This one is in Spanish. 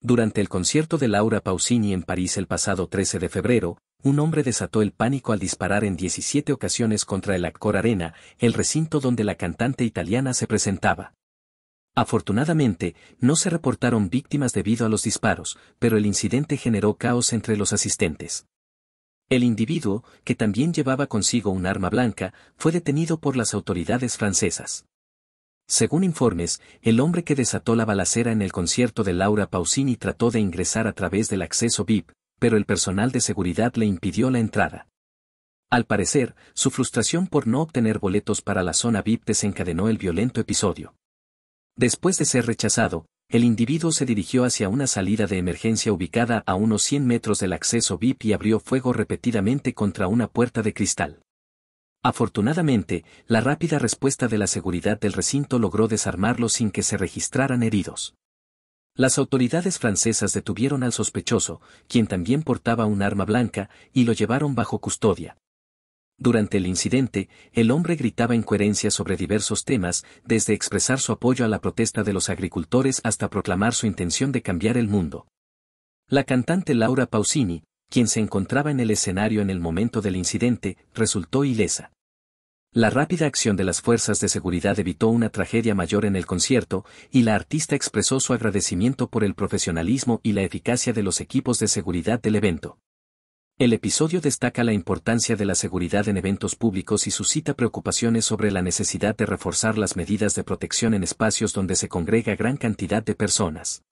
Durante el concierto de Laura Pausini en París el pasado 13 de febrero, un hombre desató el pánico al disparar en 17 ocasiones contra el Accor Arena, el recinto donde la cantante italiana se presentaba. Afortunadamente, no se reportaron víctimas debido a los disparos, pero el incidente generó caos entre los asistentes. El individuo, que también llevaba consigo un arma blanca, fue detenido por las autoridades francesas. Según informes, el hombre que desató la balacera en el concierto de Laura Pausini trató de ingresar a través del acceso VIP, pero el personal de seguridad le impidió la entrada. Al parecer, su frustración por no obtener boletos para la zona VIP desencadenó el violento episodio. Después de ser rechazado, el individuo se dirigió hacia una salida de emergencia ubicada a unos 100 metros del acceso VIP y abrió fuego repetidamente contra una puerta de cristal. Afortunadamente, la rápida respuesta de la seguridad del recinto logró desarmarlo sin que se registraran heridos. Las autoridades francesas detuvieron al sospechoso, quien también portaba un arma blanca, y lo llevaron bajo custodia. Durante el incidente, el hombre gritaba incoherencia sobre diversos temas, desde expresar su apoyo a la protesta de los agricultores hasta proclamar su intención de cambiar el mundo. La cantante Laura Pausini, quien se encontraba en el escenario en el momento del incidente, resultó ilesa. La rápida acción de las fuerzas de seguridad evitó una tragedia mayor en el concierto, y la artista expresó su agradecimiento por el profesionalismo y la eficacia de los equipos de seguridad del evento. El episodio destaca la importancia de la seguridad en eventos públicos y suscita preocupaciones sobre la necesidad de reforzar las medidas de protección en espacios donde se congrega gran cantidad de personas.